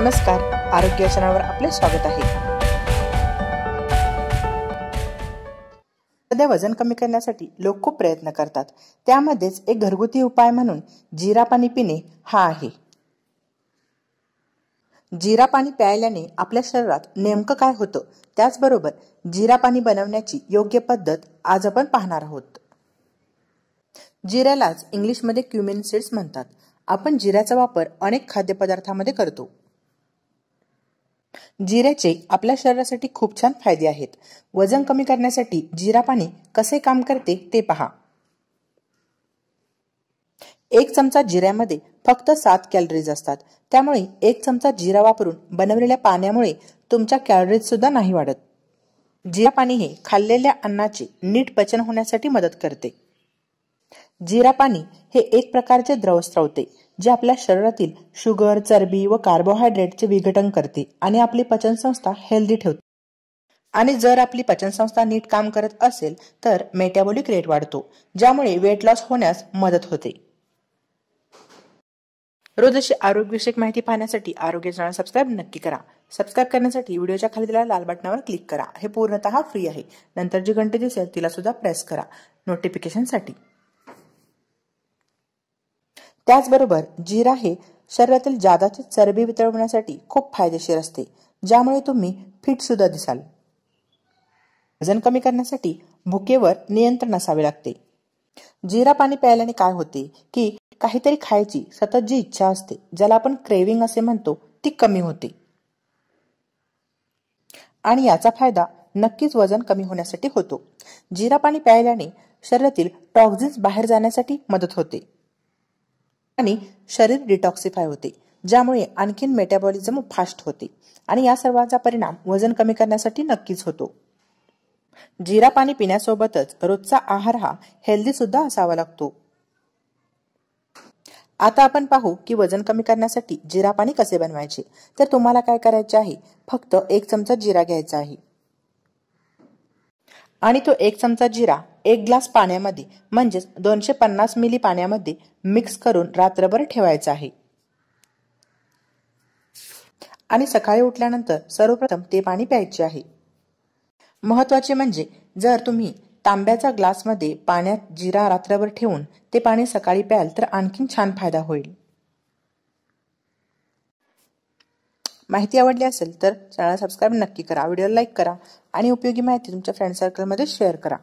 नमस्कार आरोग्य आपले स्वागत आहे सध्या वजन कमी करण्यासाठी लोक खूप प्रयत्न करतात त्यामध्येच एक घरगुती उपाय म्हणून जिरा पाणी पिणे हा आहे जिरा पाणी प्यायल्याने आपल्या शरीरात नेमकं काय होतं त्याचबरोबर जिरा पाणी बनवण्याची योग्य पद्धत आज आपण पाहणार आहोत जिऱ्यालाच इंग्लिशमध्ये क्युमिन सीड्स म्हणतात आपण जिऱ्याचा वापर अनेक खाद्यपदार्थामध्ये करतो जिऱ्याचे आपल्या शरीरासाठी खूप छान फायदे आहेत वजन कमी करण्यासाठी जिरा पाणी कसे काम करते ते पहा एक चमचा जिऱ्यामध्ये फक्त सात कॅलरीज असतात त्यामुळे एक चमचा जिरा वापरून बनवलेल्या पाण्यामुळे तुमच्या कॅलरीज सुद्धा नाही वाढत जिरा पाणी हे खाल्लेल्या अन्नाचे नीट पचन होण्यासाठी मदत करते जिरा पाणी हे एक प्रकारचे द्रव स्रावते जे आपल्या शरीरातील शुगर चरबी व कार्बोहायड्रेटचे विघटन करते आणि आपली पचनसंस्था हेल्दी ठेवते आणि जर आपली पचनसंस्था नीट काम करत असेल तर मेटाबॉलिक रेट वाढतो ज्यामुळे वेट लॉस होण्यास मदत होते रोज अशी आरोग्यविषयक माहिती पाहण्यासाठी आरोग्य चॅनल सबस्क्राईब नक्की करा सबस्क्राईब करण्यासाठी व्हिडिओच्या खाली दिलेल्या लाल बटणावर क्लिक करा हे पूर्णतः फ्री आहे नंतर जी घंटी दिसेल तिला सुद्धा प्रेस करा नोटिफिकेशनसाठी त्याचबरोबर जिरा हे शरीरातील जादाची चरबी वितळवण्यासाठी खूप फायदेशीर असते ज्यामुळे तुम्ही फिट सुद्धा दिसाल वजन कमी करण्यासाठी भुकेवर नियंत्रण असावे लागते जिरा पाणी प्यायल्याने काय होते की काहीतरी खायची सतत जी इच्छा असते ज्याला आपण क्रेविंग असे म्हणतो ती कमी होते आणि याचा फायदा नक्कीच वजन कमी होण्यासाठी होतो जिरा पाणी प्यायल्याने शरीरातील टॉक्झिन्स बाहेर जाण्यासाठी मदत होते आणि शरीर डिटॉक्सिफाय होते ज्यामुळे आणखीन मेटाबॉलिझम फास्ट होते आणि या सर्वांचा परिणाम वजन कमी करण्यासाठी नक्कीच होतो जिरा पाणी पिण्यासोबतच रोजचा आहार हा हेल्दी सुद्धा असावा लागतो आता आपण पाहू की वजन कमी करण्यासाठी जिरा पाणी कसे बनवायचे तर तुम्हाला काय करायचे आहे फक्त एक चमचा जिरा घ्यायचा आहे आणि तो एक चमचा जिरा एक ग्लास पाण्यामध्ये म्हणजेच दोनशे पन्नास मिली पाण्यामध्ये मिक्स करून रात्रभर ठेवायचं आहे आणि सकाळी उठल्यानंतर सर्वप्रथम ते पाणी प्यायचे आहे महत्वाचे म्हणजे जर तुम्ही तांब्याच्या ग्लासमध्ये पाण्यात जिरा रात्रभर ठेवून ते पाणी सकाळी प्याल तर आणखीन छान फायदा होईल माहिती आवडली असेल तर चॅनल सबस्क्राईब नक्की करा व्हिडिओला लाईक करा आणि उपयोगी माहिती तुमच्या फ्रेंड सर्कलमध्ये शेअर करा